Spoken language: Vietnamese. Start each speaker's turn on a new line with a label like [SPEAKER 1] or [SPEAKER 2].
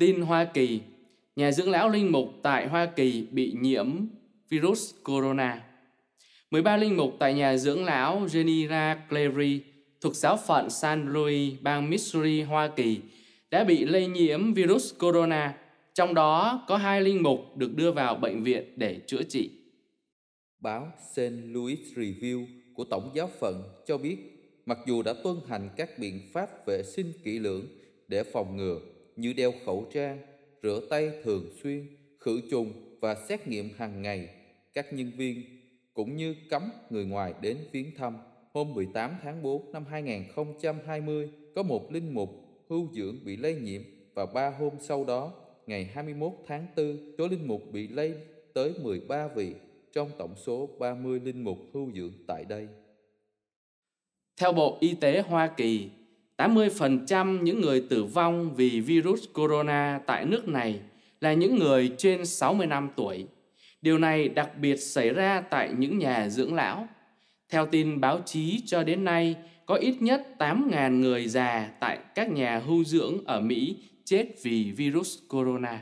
[SPEAKER 1] Tin Hoa Kỳ, nhà dưỡng lão linh mục tại Hoa Kỳ bị nhiễm virus corona. 13 linh mục tại nhà dưỡng lão Genera Clary thuộc giáo phận San Luis, bang Missouri, Hoa Kỳ đã bị lây nhiễm virus corona, trong đó có hai linh mục được đưa vào bệnh viện để
[SPEAKER 2] chữa trị. Báo St. Louis Review của Tổng giáo phận cho biết mặc dù đã tuân hành các biện pháp vệ sinh kỹ lưỡng để phòng ngừa như đeo khẩu trang, rửa tay thường xuyên, khử trùng và xét nghiệm hàng ngày các nhân viên, cũng như cấm người ngoài đến viếng thăm. Hôm 18 tháng 4 năm 2020, có một linh mục hưu dưỡng bị lây nhiễm và ba hôm sau đó, ngày 21 tháng 4, số linh mục bị lây tới 13 vị trong tổng số 30 linh mục hưu dưỡng tại đây. Theo Bộ Y
[SPEAKER 1] tế Hoa Kỳ,
[SPEAKER 2] 80% những người tử vong vì
[SPEAKER 1] virus corona tại nước này là những người trên 60 năm tuổi. Điều này đặc biệt xảy ra tại những nhà dưỡng lão. Theo tin báo chí cho đến nay, có ít nhất 8.000 người già tại các nhà hưu dưỡng ở Mỹ chết vì virus corona.